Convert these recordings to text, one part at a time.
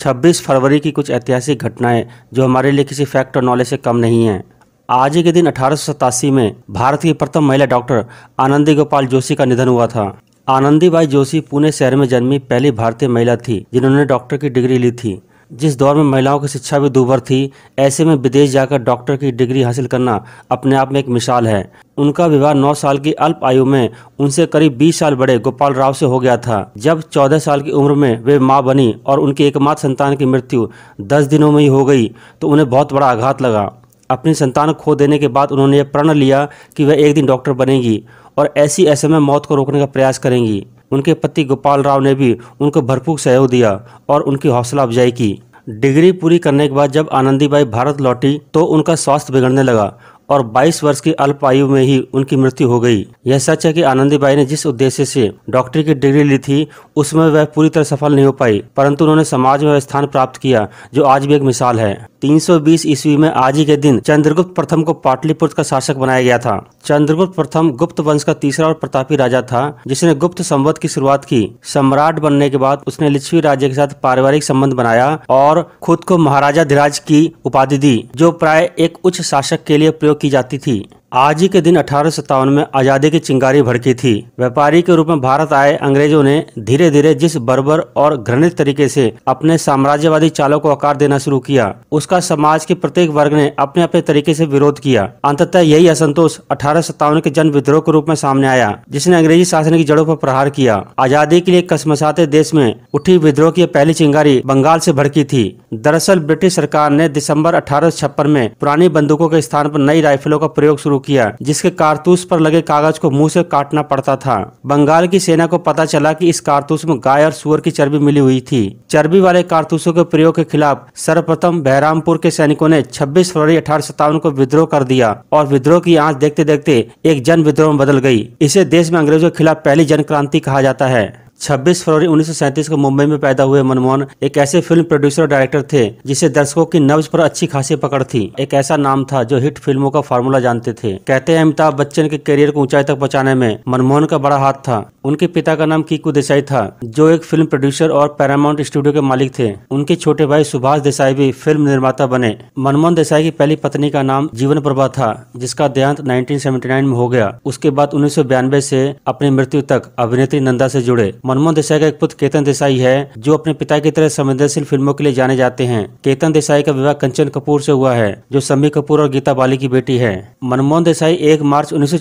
26 फरवरी की कुछ ऐतिहासिक घटनाएं जो हमारे लिए किसी फैक्ट और नॉलेज से कम नहीं है आज ही के दिन अठारह में भारत की प्रथम महिला डॉक्टर आनंदी गोपाल जोशी का निधन हुआ था आनंदीबाई जोशी पुणे शहर में जन्मी पहली भारतीय महिला थी जिन्होंने डॉक्टर की डिग्री ली थी जिस दौर में महिलाओं की शिक्षा भी दूभर थी ऐसे में विदेश जाकर डॉक्टर की डिग्री हासिल करना अपने आप में एक मिसाल है उनका विवाह 9 साल की अल्प आयु में उनसे करीब 20 साल बड़े गोपाल राव से हो गया था जब 14 साल की उम्र में वे मां बनी और उनकी एकमात्र संतान की मृत्यु 10 दिनों में ही हो गई तो उन्हें बहुत बड़ा आघात लगा अपनी संतान खो देने के बाद उन्होंने यह प्रण लिया कि वह एक दिन डॉक्टर बनेगी और ऐसी ऐसे में मौत को रोकने का प्रयास करेंगी उनके पति गोपाल राव ने भी उनको भरपूर सहयोग दिया और उनकी हौसला अफजाई की डिग्री पूरी करने के बाद जब आनंदीबाई भारत लौटी तो उनका स्वास्थ्य बिगड़ने लगा और 22 वर्ष की अल्प आयु में ही उनकी मृत्यु हो गई यह सच है कि आनंदीबाई ने जिस उद्देश्य से डॉक्टरी की डिग्री ली थी उसमें वह पूरी तरह सफल नहीं हो पाई परंतु उन्होंने समाज में स्थान प्राप्त किया जो आज भी एक मिसाल है 320 ईस्वी में आज ही के दिन चंद्रगुप्त प्रथम को पाटलिपुत्र का शासक बनाया गया था चंद्रगुप्त प्रथम गुप्त वंश का तीसरा और प्रतापी राजा था जिसने गुप्त संवत की शुरुआत की सम्राट बनने के बाद उसने लिच्छवी राज्य के साथ पारिवारिक संबंध बनाया और खुद को महाराजा धिराज की उपाधि दी जो प्राय एक उच्च शासक के लिए प्रयोग की जाती थी आज ही के दिन अठारह में आज़ादी की चिंगारी भड़की थी व्यापारी के रूप में भारत आए अंग्रेजों ने धीरे धीरे जिस बर्बर और घृणित तरीके से अपने साम्राज्यवादी चालों को आकार देना शुरू किया उसका समाज के प्रत्येक वर्ग ने अपने अपने तरीके से विरोध किया अंततः यही असंतोष अठारह के जन विद्रोह के रूप में सामने आया जिसने अंग्रेजी शासन की जड़ों पर प्रहार किया आज़ादी के लिए कसमसाते देश में उठी विद्रोह की पहली चिंगारी बंगाल से भड़की थी दरअसल ब्रिटिश सरकार ने दिसंबर अठारह में पुरानी बंदूकों के स्थान पर नई राइफलों का प्रयोग शुरू किया जिसके कारतूस पर लगे कागज को मुंह से काटना पड़ता था बंगाल की सेना को पता चला कि इस कारतूस में गाय और सुअर की चर्बी मिली हुई थी चर्बी वाले कारतूसों के प्रयोग के खिलाफ सर्वप्रथम बहरामपुर के सैनिकों ने 26 फरवरी अठारह को विद्रोह कर दिया और विद्रोह की आँच देखते देखते एक जन विद्रोह में बदल गयी इसे देश में अंग्रेजों के खिलाफ पहली जन क्रांति कहा जाता है 26 फरवरी 1937 को मुंबई में पैदा हुए मनमोहन एक ऐसे फिल्म प्रोड्यूसर और डायरेक्टर थे जिसे दर्शकों की नब्ज पर अच्छी खासी पकड़ थी एक ऐसा नाम था जो हिट फिल्मों का फार्मूला जानते थे कहते हैं अमिताभ बच्चन के करियर को ऊंचाई तक पहुंचाने में मनमोहन का बड़ा हाथ था उनके पिता का नाम कीकू देसाई था जो एक फिल्म प्रोड्यूसर और पैरामाउंट स्टूडियो के मालिक थे उनके छोटे भाई सुभाष देसाई भी फिल्म निर्माता बने मनमोहन देसाई की पहली पत्नी का नाम जीवन प्रभा था जिसका देहांत नाइनटीन में हो गया उसके बाद उन्नीस से अपनी मृत्यु तक अभिनेत्री नंदा से जुड़े मनमोहन देसाई का एक पुत्र केतन देसाई है जो अपने पिता की तरह संवेदनशील फिल्मों के लिए जाने जाते हैं केतन देसाई का विवाह कंचन कपूर से हुआ है जो समी कपूर और गीता बाली की बेटी है मनमोहन देसाई एक मार्च उन्नीस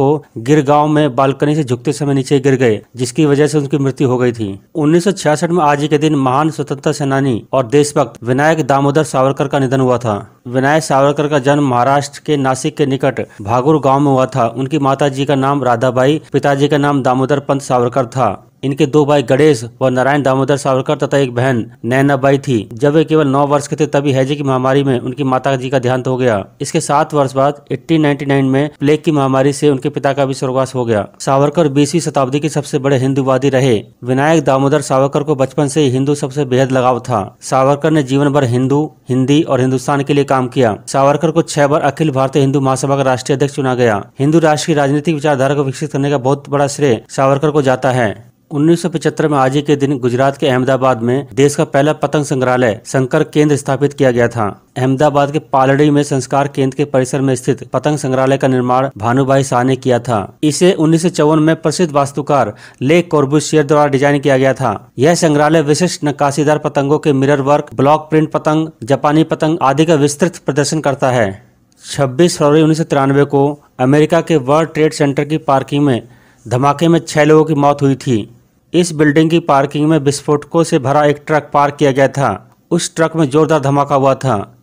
को गिर में बालकनी से झुकते समय नीचे गिर गए जिसकी वजह से उनकी मृत्यु हो गई थी उन्नीस में आज ही के दिन महान स्वतंत्रता सेनानी और देशभक्त विनायक दामोदर सावरकर का निधन हुआ था विनायक सावरकर का जन्म महाराष्ट्र के नासिक के निकट भागुर गांव में हुआ था उनकी माता जी का नाम राधाबाई पिताजी का नाम दामोदर पंत सावरकर था इनके दो भाई गणेश व नारायण दामोदर सावरकर तथा एक बहन नैनाबाई थी जब वे केवल नौ वर्ष के थे तभी हैजे की महामारी में उनकी माता जी का देहांत हो गया इसके सात वर्ष बाद 1899 में प्लेग की महामारी से उनके पिता का भी स्वर्गवास हो गया सावरकर बीसवीं शताब्दी के सबसे बड़े हिंदूवादी रहे विनायक दामोदर सावरकर को बचपन से हिंदू सबसे बेहद लगाव था सावरकर ने जीवन भर हिंदू हिंदी और हिंदुस्तान के लिए काम किया सावरकर को छह बार अखिल भारतीय हिंदू महासभा का राष्ट्रीय अध्यक्ष चुना गया हिंदू राष्ट्र की राजनीतिक विचारधारा को विकसित करने का बहुत बड़ा श्रेय सावरकर को जाता है 1975 में आज ही के दिन गुजरात के अहमदाबाद में देश का पहला पतंग संग्रहालय शंकर केंद्र स्थापित किया गया था अहमदाबाद के पालड़ी में संस्कार केंद्र के परिसर में स्थित पतंग संग्रहालय का निर्माण भानुभाई शाह ने किया था इसे उन्नीस में प्रसिद्ध वास्तुकार ले कोर्बुशियर द्वारा डिजाइन किया गया था यह संग्रहालय विशिष्ट नक्काशीदार पतंगों के मिरर वर्क ब्लॉक प्रिंट पतंग जापानी पतंग आदि का विस्तृत प्रदर्शन करता है 26 फरवरी उन्नीस को अमेरिका के वर्ल्ड ट्रेड सेंटर की पार्किंग में धमाके में छह लोगों की मौत हुई थी इस बिल्डिंग की पार्किंग में विस्फोटकों से भरा एक ट्रक पार्क किया गया था उस ट्रक में जोरदार धमाका हुआ था